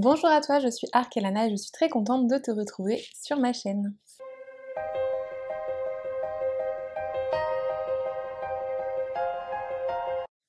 Bonjour à toi, je suis Arkelana et je suis très contente de te retrouver sur ma chaîne.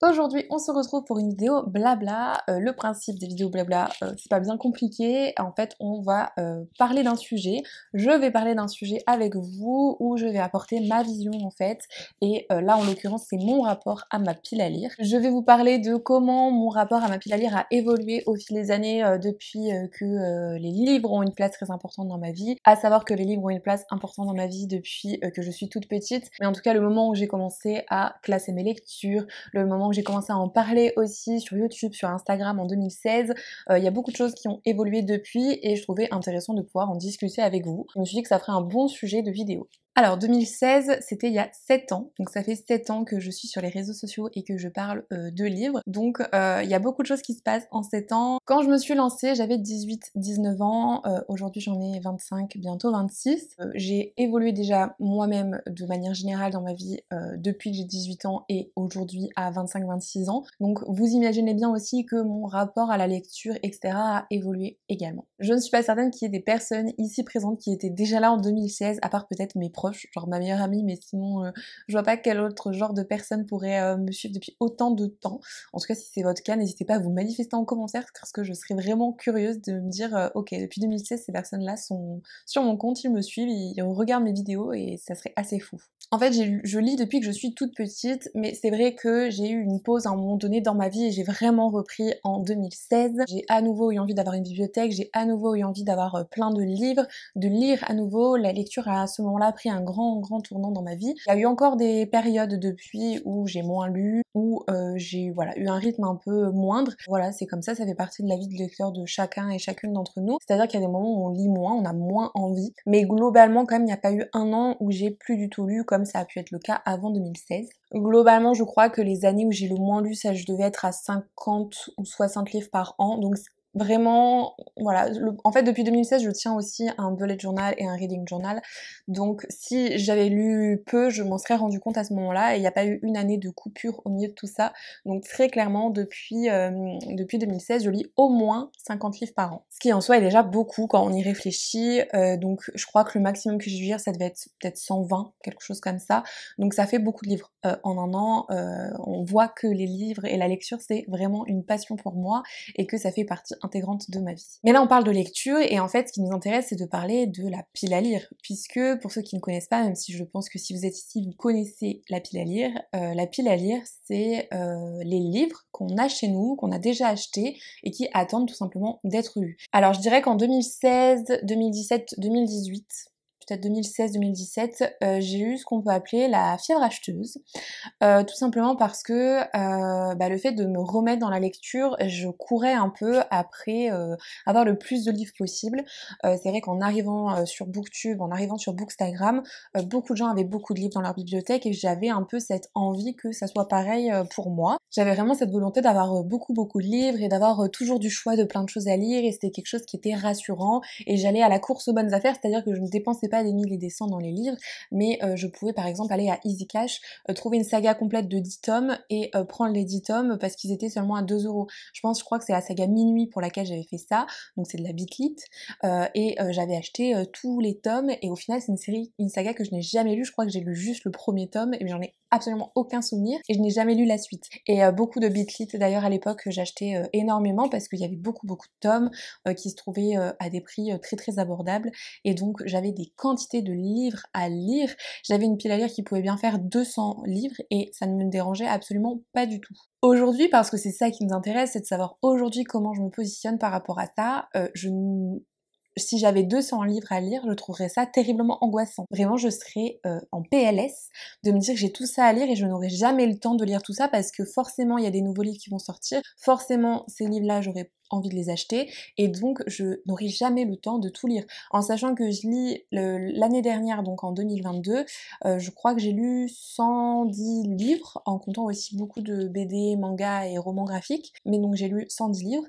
Aujourd'hui, on se retrouve pour une vidéo blabla. Euh, le principe des vidéos blabla, euh, c'est pas bien compliqué. En fait, on va euh, parler d'un sujet. Je vais parler d'un sujet avec vous où je vais apporter ma vision en fait. Et là, en l'occurrence, c'est mon rapport à ma pile à lire. Je vais vous parler de comment mon rapport à ma pile à lire a évolué au fil des années depuis que les livres ont une place très importante dans ma vie. À savoir que les livres ont une place importante dans ma vie depuis que je suis toute petite. Mais en tout cas, le moment où j'ai commencé à classer mes lectures, le moment j'ai commencé à en parler aussi sur YouTube, sur Instagram en 2016. Euh, il y a beaucoup de choses qui ont évolué depuis et je trouvais intéressant de pouvoir en discuter avec vous. Je me suis dit que ça ferait un bon sujet de vidéo. Alors 2016, c'était il y a 7 ans, donc ça fait 7 ans que je suis sur les réseaux sociaux et que je parle euh, de livres, donc euh, il y a beaucoup de choses qui se passent en 7 ans. Quand je me suis lancée, j'avais 18-19 ans, euh, aujourd'hui j'en ai 25, bientôt 26. j'ai évolué déjà moi-même de manière générale dans ma vie depuis que j'ai 18 ans et aujourd'hui à 25-26 ans, donc vous imaginez bien aussi que mon rapport à la lecture, etc. a évolué également. Je ne suis pas certaine qu'il y ait des personnes ici présentes qui étaient déjà là en 2016, à part peut-être mes proches genre ma meilleure amie, mais sinon, euh, je vois pas quel autre genre de personne pourrait euh, me suivre depuis autant de temps. En tout cas, si c'est votre cas, n'hésitez pas à vous manifester en commentaire parce que je serais vraiment curieuse de me dire, euh, ok, depuis 2016, ces personnes-là sont sur mon compte, ils me suivent, ils regardent mes vidéos et ça serait assez fou. En fait, je lis depuis que je suis toute petite, mais c'est vrai que j'ai eu une pause à un moment donné dans ma vie et j'ai vraiment repris en 2016. J'ai à nouveau eu envie d'avoir une bibliothèque, j'ai à nouveau eu envie d'avoir plein de livres, de lire à nouveau. La lecture a à ce moment-là pris un grand, grand tournant dans ma vie. Il y a eu encore des périodes depuis où j'ai moins lu, où euh, j'ai voilà, eu un rythme un peu moindre. Voilà, c'est comme ça, ça fait partie de la vie de lecteur de chacun et chacune d'entre nous. C'est-à-dire qu'il y a des moments où on lit moins, on a moins envie. Mais globalement, quand même, il n'y a pas eu un an où j'ai plus du tout lu comme ça a pu être le cas avant 2016. Globalement, je crois que les années où j'ai le moins lu, ça je devais être à 50 ou 60 livres par an. Donc vraiment, voilà. en fait, depuis 2016, je tiens aussi un bullet journal et un reading journal. Donc, si j'avais lu peu, je m'en serais rendu compte à ce moment-là. Et il n'y a pas eu une année de coupure au milieu de tout ça. Donc, très clairement, depuis, euh, depuis 2016, je lis au moins 50 livres par an. Ce qui en soi est déjà beaucoup quand on y réfléchit. Euh, donc, je crois que le maximum que je vais lire, ça devait être peut-être 120, quelque chose comme ça. Donc, ça fait beaucoup de livres euh, en un an. on voit que les livres et la lecture, c'est vraiment une passion pour moi et que ça fait partie intégrante de ma vie. Mais là, on parle de lecture, et en fait, ce qui nous intéresse, c'est de parler de la pile à lire, puisque pour ceux qui ne connaissent pas, même si je pense que si vous êtes ici, vous connaissez la pile à lire, euh, la pile à lire, c'est euh, les livres qu'on a chez nous, qu'on a déjà achetés, et qui attendent tout simplement d'être lus. Alors, je dirais qu'en 2016, 2017, 2018, peut 2016-2017, euh, j'ai eu ce qu'on peut appeler la fièvre acheteuse. Euh, tout simplement parce que euh, bah, le fait de me remettre dans la lecture, je courais un peu après avoir le plus de livres possible. c'est vrai qu'en arrivant sur Booktube, en arrivant sur Bookstagram, beaucoup de gens avaient beaucoup de livres dans leur bibliothèque et j'avais un peu cette envie que ça soit pareil pour moi. J'avais vraiment cette volonté d'avoir beaucoup beaucoup de livres et d'avoir toujours du choix de plein de choses à lire et c'était quelque chose qui était rassurant et j'allais à la course aux bonnes affaires, c'est-à-dire que je ne dépensais pas des mille et des dans les livres, mais euh, je pouvais par exemple aller à Easy Cash, euh, trouver une saga complète de 10 tomes et euh, prendre les 10 tomes parce qu'ils étaient seulement à 2 euros. Je pense, je crois que c'est la saga Minuit pour laquelle j'avais fait ça, donc c'est de la Bitlit, et j'avais acheté tous les tomes et au final c'est une série, une saga que je n'ai jamais lue, je crois que j'ai lu juste le premier tome et j'en ai absolument aucun souvenir et je n'ai jamais lu la suite. Et euh, beaucoup de Bitlit d'ailleurs à l'époque j'achetais euh, énormément parce qu'il y avait beaucoup beaucoup de tomes euh, qui se trouvaient à des prix très très abordables et donc j'avais des quantités de livres à lire. J'avais une pile à lire qui pouvait bien faire 200 livres et ça ne me dérangeait absolument pas du tout. Aujourd'hui, parce que c'est ça qui nous intéresse, c'est de savoir aujourd'hui comment je me positionne par rapport à ça, je si j'avais 200 livres à lire, je trouverais ça terriblement angoissant. Vraiment, je serais euh, en PLS de me dire que j'ai tout ça à lire et je n'aurais jamais le temps de lire tout ça parce que forcément, il y a des nouveaux livres qui vont sortir. Forcément, ces livres-là, j'aurais envie de les acheter et donc je n'aurai jamais le temps de tout lire. En sachant que je lis l'année dernière, donc en 2022, euh, je crois que j'ai lu 110 livres en comptant aussi beaucoup de BD, manga et romans graphiques, mais donc j'ai lu 110 livres.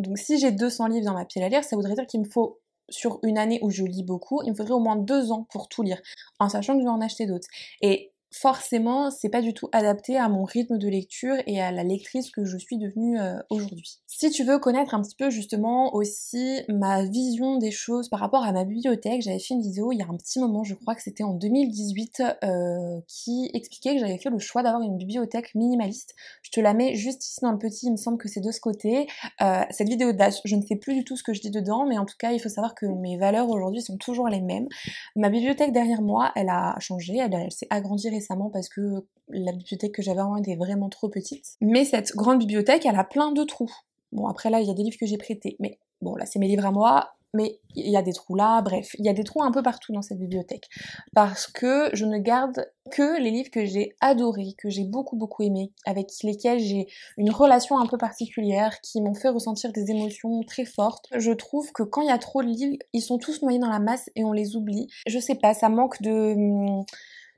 Donc si j'ai 200 livres dans ma pile à lire, ça voudrait dire qu'il me faut sur une année où je lis beaucoup, il me faudrait au moins deux ans pour tout lire, en sachant que je vais en acheter d'autres. Et forcément, c'est pas du tout adapté à mon rythme de lecture et à la lectrice que je suis devenue euh, aujourd'hui. Si tu veux connaître un petit peu justement aussi ma vision des choses par rapport à ma bibliothèque, j'avais fait une vidéo il y a un petit moment, je crois que c'était en 2018, euh, qui expliquait que j'avais fait le choix d'avoir une bibliothèque minimaliste. Je te la mets juste ici dans le petit, il me semble que c'est de ce côté. Euh, cette vidéo je ne sais plus du tout ce que je dis dedans, mais en tout cas, il faut savoir que mes valeurs aujourd'hui sont toujours les mêmes. Ma bibliothèque derrière moi, elle a changé, elle, elle s'est agrandie récemment parce que la bibliothèque que j'avais en était vraiment trop petite. Mais cette grande bibliothèque, elle a plein de trous. Bon, après là, il y a des livres que j'ai prêtés, mais bon, là, c'est mes livres à moi. Mais il y a des trous là, bref, il y a des trous un peu partout dans cette bibliothèque. Parce que je ne garde que les livres que j'ai adorés, que j'ai beaucoup beaucoup aimés, avec lesquels j'ai une relation un peu particulière, qui m'ont fait ressentir des émotions très fortes. Je trouve que quand il y a trop de livres, ils sont tous noyés dans la masse et on les oublie. Je sais pas, ça manque de hum,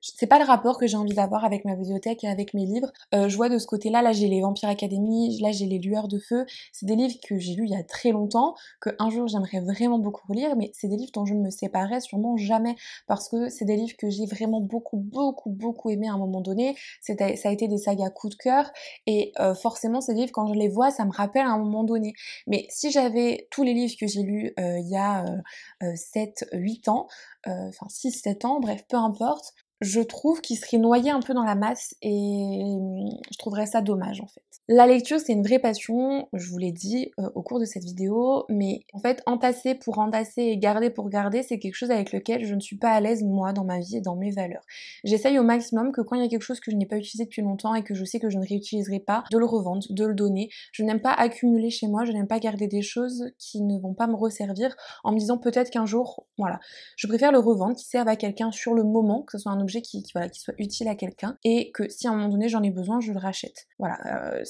c'est pas le rapport que j'ai envie d'avoir avec ma bibliothèque et avec mes livres. Euh, je vois de ce côté-là, là, j'ai les Vampires Academy, là j'ai les Lueurs de Feu. C'est des livres que j'ai lus il y a très longtemps, que un jour j'aimerais vraiment beaucoup relire, mais c'est des livres dont je ne me séparerais sûrement jamais parce que c'est des livres que j'ai vraiment beaucoup, beaucoup, beaucoup aimé à un moment donné. Ça a été des sagas coup de cœur et euh, forcément ces livres, quand je les vois, ça me rappelle à un moment donné. Mais si j'avais tous les livres que j'ai lus euh, il y a 7, 8 ans, enfin 6, 7 ans, bref, peu importe, je trouve qu'il serait noyé un peu dans la masse et hum, je trouverais ça dommage en fait. La lecture, c'est une vraie passion, je vous l'ai dit euh, au cours de cette vidéo, mais en fait, entasser pour entasser et garder pour garder, c'est quelque chose avec lequel je ne suis pas à l'aise, moi, dans ma vie et dans mes valeurs. J'essaye au maximum que quand il y a quelque chose que je n'ai pas utilisé depuis longtemps et que je sais que je ne réutiliserai pas, de le revendre, de le donner. Je n'aime pas accumuler chez moi, je n'aime pas garder des choses qui ne vont pas me resservir en me disant peut-être qu'un jour, voilà. Je préfère le revendre, qui serve à quelqu'un sur le moment, que ce soit un objet qui, soit utile à quelqu'un et que si à un moment donné j'en ai besoin, je le rachète. Voilà. Euh,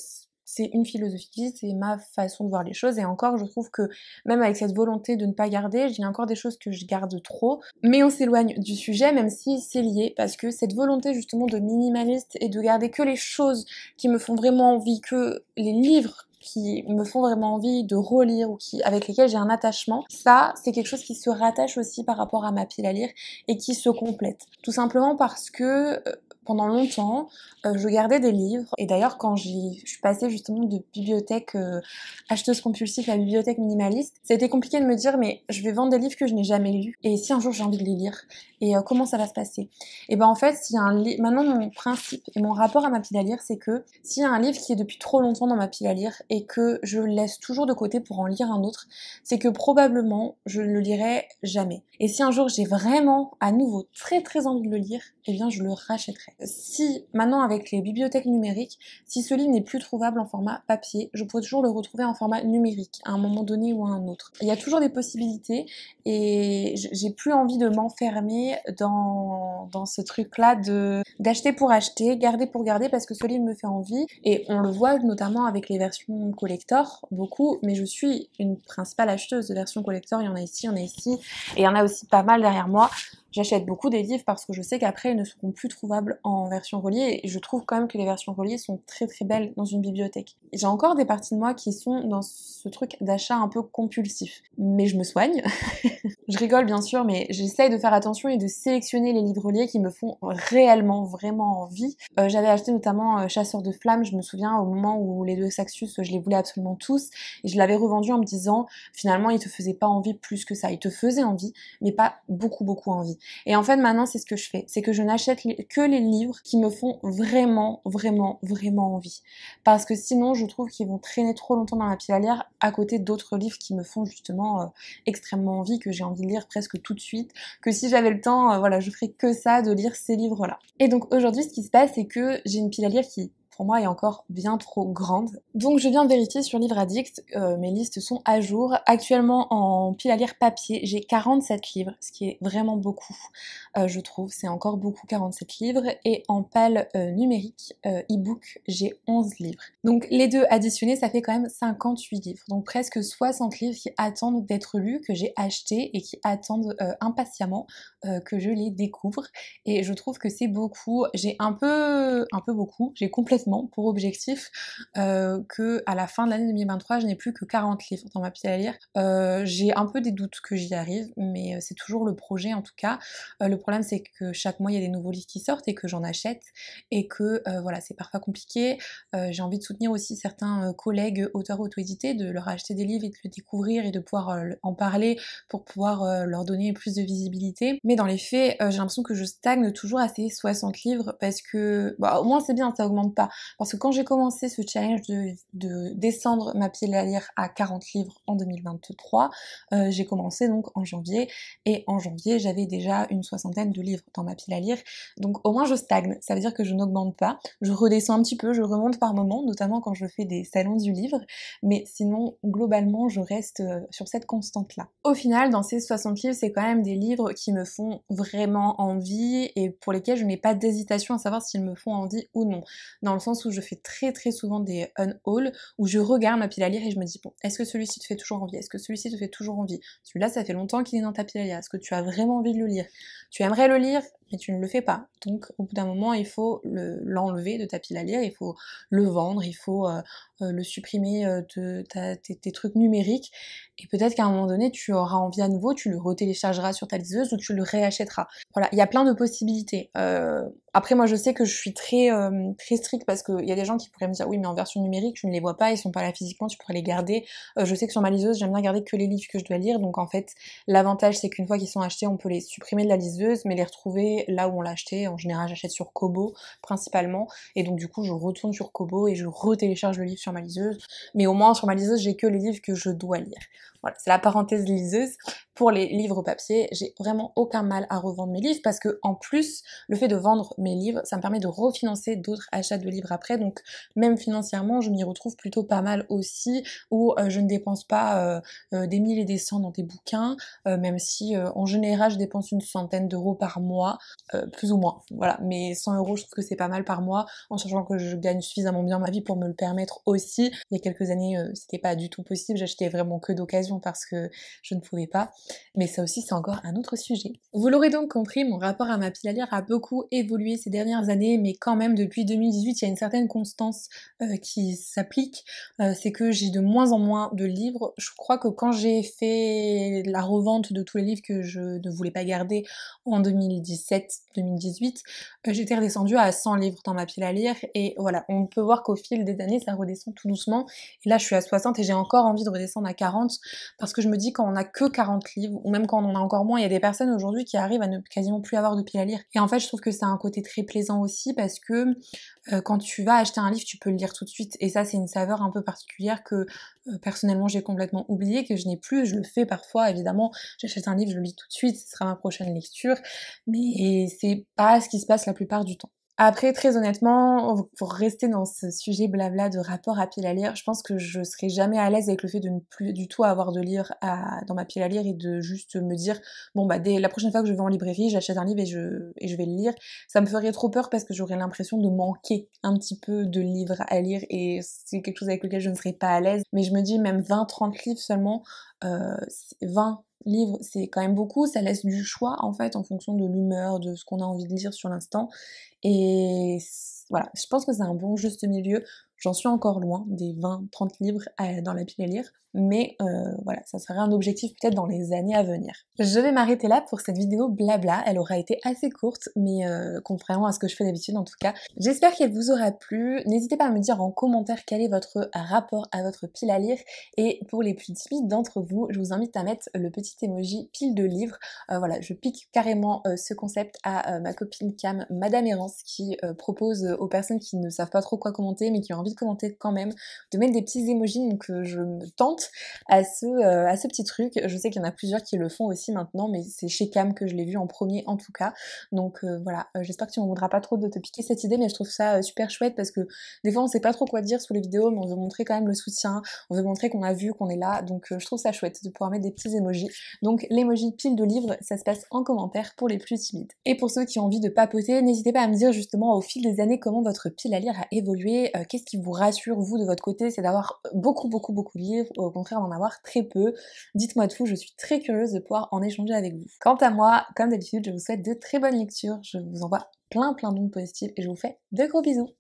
c'est une philosophie c'est ma façon de voir les choses. Et encore, je trouve que même avec cette volonté de ne pas garder, j'ai encore des choses que je garde trop. Mais on s'éloigne du sujet, même si c'est lié, parce que cette volonté justement de minimaliste et de garder que les choses qui me font vraiment envie, que les livres qui me font vraiment envie de relire ou qui, avec lesquels j'ai un attachement, ça, c'est quelque chose qui se rattache aussi par rapport à ma pile à lire et qui se complète. Tout simplement parce que euh, pendant longtemps, euh, je gardais des livres. Et d'ailleurs, quand je suis passée justement de bibliothèque euh, acheteuse compulsive à bibliothèque minimaliste, ça a été compliqué de me dire, mais je vais vendre des livres que je n'ai jamais lus. Et si un jour j'ai envie de les lire Et euh, comment ça va se passer Et ben en fait, si un maintenant mon principe et mon rapport à ma pile à lire, c'est que s'il y a un livre qui est depuis trop longtemps dans ma pile à lire et que je le laisse toujours de côté pour en lire un autre, c'est que probablement je ne le lirai jamais. Et si un jour j'ai vraiment à nouveau très très envie de le lire, eh bien je le rachèterai si maintenant avec les bibliothèques numériques, si ce livre n'est plus trouvable en format papier, je pourrais toujours le retrouver en format numérique à un moment donné ou à un autre. Il y a toujours des possibilités et j'ai plus envie de m'enfermer dans, ce truc-là de d'acheter pour acheter, garder pour garder parce que ce livre me fait envie et on le voit notamment avec les versions collector beaucoup, mais je suis une principale acheteuse de versions collector, il y en a ici, il y en a ici et il y en a aussi pas mal derrière moi. J'achète beaucoup des livres parce que je sais qu'après ils ne seront plus trouvables en version reliée et je trouve quand même que les versions reliées sont très très belles dans une bibliothèque. J'ai encore des parties de moi qui sont dans ce truc d'achat un peu compulsif, mais je me soigne. je rigole bien sûr, mais j'essaye de faire attention et de sélectionner les livres reliés qui me font réellement vraiment envie. Euh, j'avais acheté notamment euh, Chasseur de flammes, je me souviens au moment où les deux Saxus, je les voulais absolument tous et je l'avais revendu en me disant finalement il te faisait pas envie plus que ça, Il te faisait envie mais pas beaucoup beaucoup envie. Et en fait, maintenant, c'est ce que je fais. C'est que je n'achète que les livres qui me font vraiment, vraiment, vraiment envie. Parce que sinon, je trouve qu'ils vont traîner trop longtemps dans la pile à lire à côté d'autres livres qui me font justement euh, extrêmement envie, que j'ai envie de lire presque tout de suite. Que si j'avais le temps, euh, voilà, je ferais que ça, de lire ces livres-là. Et donc aujourd'hui, ce qui se passe, c'est que j'ai une pile à lire qui pour moi est encore bien trop grande. Donc je viens de vérifier sur Livre Addict, euh, mes listes sont à jour. Actuellement en pile à lire papier, j'ai 47 livres, ce qui est vraiment beaucoup, euh, je trouve, c'est encore beaucoup 47 livres. Et en pile euh, numérique, e-book, j'ai 11 livres. Donc les deux additionnés, ça fait quand même 58 livres, donc presque 60 livres qui attendent d'être lus, que j'ai achetés et qui attendent impatiemment euh, que je les découvre et je trouve que c'est beaucoup. J'ai un peu, un peu beaucoup, j'ai complètement pour objectif euh, que à la fin de l'année 2023, je n'ai plus que 40 livres dans ma pile à lire. Euh, j'ai un peu des doutes que j'y arrive, mais c'est toujours le projet en tout cas. le problème c'est que chaque mois il y a des nouveaux livres qui sortent et que j'en achète et que voilà, c'est parfois compliqué. j'ai envie de soutenir aussi certains collègues auteurs auto-édités, de leur acheter des livres et de les découvrir et de pouvoir en parler pour pouvoir leur donner plus de visibilité dans les faits, euh, j'ai l'impression que je stagne toujours à ces 60 livres parce que, bah, au moins c'est bien, ça augmente pas. Parce que quand j'ai commencé ce challenge de, descendre ma pile à lire à 40 livres en 2023, euh, j'ai commencé donc en janvier et en janvier j'avais déjà une soixantaine de livres dans ma pile à lire. Donc au moins je stagne, ça veut dire que je n'augmente pas. Je redescends un petit peu, je remonte par moment notamment quand je fais des salons du livre, mais sinon globalement je reste euh, sur cette constante là. Au final, dans ces 60 livres, c'est quand même des livres qui me font vraiment envie et pour lesquels je n'ai pas d'hésitation à savoir s'ils me font envie ou non. Dans le sens où je fais très très souvent des un-haul où je regarde ma pile à lire et je me dis bon, est-ce que celui-ci te fait toujours envie Est-ce que celui-ci te fait toujours envie Celui-là, ça fait longtemps qu'il est dans ta pile à lire. Est-ce que tu as vraiment envie de le lire Tu aimerais le lire, mais tu ne le fais pas. Donc au bout d'un moment, il faut l'enlever de ta pile à lire, il faut le vendre, il faut euh, euh, le supprimer de euh, tes, trucs numériques. Et peut-être qu'à un moment donné, tu auras envie à nouveau, tu le retéléchargeras sur ta liseuse ou tu le réachèteras. Voilà, il y a plein de possibilités. Euh, après, moi, je sais que je suis très, euh, très stricte parce qu'il y a des gens qui pourraient me dire oui, mais en version numérique, tu ne les vois pas, ils sont pas là physiquement, tu pourrais les garder. Euh, je sais que sur ma liseuse, j'aime bien garder que les livres que je dois lire. Donc, en fait, l'avantage, c'est qu'une fois qu'ils sont achetés, on peut les supprimer de la liseuse, mais les retrouver là où on l'a acheté. En général, j'achète sur Kobo principalement. Et donc, du coup, je retourne sur Kobo et je retélécharge le livre sur ma liseuse. Mais au moins, sur ma liseuse, j'ai que les livres que je dois lire. Voilà, c'est la parenthèse liseuse. Pour les livres au papier, j'ai vraiment aucun mal à revendre mes livres parce que en plus, le fait de vendre mes livres, ça me permet de refinancer d'autres achats de livres après. Donc même financièrement, je m'y retrouve plutôt pas mal aussi, où euh, je ne dépense pas euh, euh, des milliers et des cents dans des bouquins, même si en général je dépense une centaine d'euros par mois, plus ou moins. Voilà, mais 100 euros, je trouve que c'est pas mal par mois, en sachant que je gagne suffisamment bien ma vie pour me le permettre aussi. Il y a quelques années, c'était pas du tout possible, j'achetais vraiment que d'occasion parce que je ne pouvais pas. Mais ça aussi, c'est encore un autre sujet. Vous l'aurez donc compris, mon rapport à ma pile à lire a beaucoup évolué ces dernières années, mais quand même, depuis 2018, il y a une certaine constance euh, qui s'applique. Euh, c'est que j'ai de moins en moins de livres. Je crois que quand j'ai fait la revente de tous les livres que je ne voulais pas garder en 2017-2018, euh, j'étais redescendue à 100 livres dans ma pile à lire. Et voilà, on peut voir qu'au fil des années, ça redescend tout doucement. Et là, je suis à 60 et j'ai encore envie de redescendre à 40 parce que je me dis quand on a que 40 livres, ou même quand on en a encore moins, il y a des personnes aujourd'hui qui arrivent à ne quasiment plus avoir de piles à lire. Et en fait, je trouve que c'est un côté très plaisant aussi parce que euh, quand tu vas acheter un livre, tu peux le lire tout de suite. Et ça, c'est une saveur un peu particulière que euh, personnellement j'ai complètement oublié, que je n'ai plus. Je le fais parfois, évidemment. J'achète un livre, je le lis tout de suite, ce sera ma prochaine lecture. Mais c'est pas ce qui se passe la plupart du temps. Après, très honnêtement, pour rester dans ce sujet blabla de rapport à pile à lire, je pense que je serai jamais à l'aise avec le fait de ne plus du tout avoir de lire dans ma pile à lire et de juste me dire bon bah dès la prochaine fois que je vais en librairie, j'achète un livre et je, vais le lire. Ça me ferait trop peur parce que j'aurais l'impression de manquer un petit peu de livres à lire et c'est quelque chose avec lequel je ne serais pas à l'aise. Mais je me dis même 20-30 livres seulement, 20 euh, Livre, c'est quand même beaucoup, ça laisse du choix en fait en fonction de l'humeur, de ce qu'on a envie de lire sur l'instant. Et voilà, je pense que c'est un bon juste milieu J'en suis encore loin des 20-30 livres euh, dans la pile à lire, mais euh, voilà, ça serait un objectif peut-être dans les années à venir. Je vais m'arrêter là pour cette vidéo blabla, elle aura été assez courte, mais euh, contrairement à ce que je fais d'habitude en tout cas. J'espère qu'elle vous aura plu, n'hésitez pas à me dire en commentaire quel est votre rapport à votre pile à lire, et pour les plus timides d'entre vous, je vous invite à mettre le petit emoji pile de livres. voilà, je pique carrément ce concept à ma copine Cam, Madame Errance, qui propose aux personnes qui ne savent pas trop quoi commenter, mais qui ont envie commenter quand même, de mettre des petits émojis donc je me tente à ce, euh, à ce petit truc. Je sais qu'il y en a plusieurs qui le font aussi maintenant, mais c'est chez Cam que je l'ai vu en premier en tout cas. Donc euh, voilà, euh, j'espère que tu m'en voudras pas trop de te piquer cette idée, mais je trouve ça super chouette parce que des fois on sait pas trop quoi dire sous les vidéos, mais on veut montrer quand même le soutien, on veut montrer qu'on a vu, qu'on est là, donc je trouve ça chouette de pouvoir mettre des petits émojis, Donc l'emoji pile de livres, ça se passe en commentaire pour les plus timides. Et pour ceux qui ont envie de papoter, n'hésitez pas à me dire justement au fil des années comment votre pile à lire a évolué, qu'est-ce qui vous rassure, vous, de votre côté, c'est d'avoir beaucoup, beaucoup, beaucoup de livres, ou au contraire d'en avoir très peu. Dites-moi tout, je suis très curieuse de pouvoir en échanger avec vous. Quant à moi, comme d'habitude, je vous souhaite de très bonnes lectures, je vous envoie plein, plein d'ondes positives et je vous fais de gros bisous.